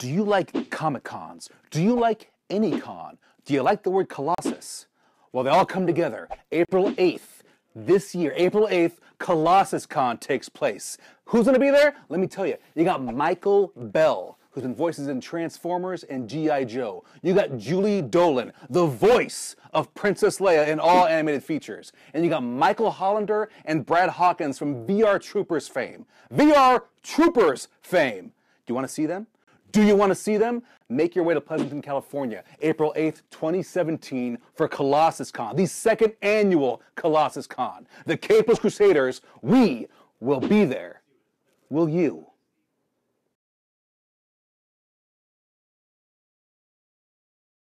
Do you like Comic Cons? Do you like any con? Do you like the word Colossus? Well, they all come together April 8th. This year, April 8th, Colossus Con takes place. Who's gonna be there? Let me tell you. You got Michael Bell, who's been voices in Transformers and G.I. Joe. You got Julie Dolan, the voice of Princess Leia in all animated features. And you got Michael Hollander and Brad Hawkins from VR Troopers fame. VR Troopers fame. Do you wanna see them? Do you want to see them? Make your way to Pleasanton, California, April 8th, 2017 for Colossus Con, the second annual Colossus Con. The Capeless Crusaders, we will be there. Will you?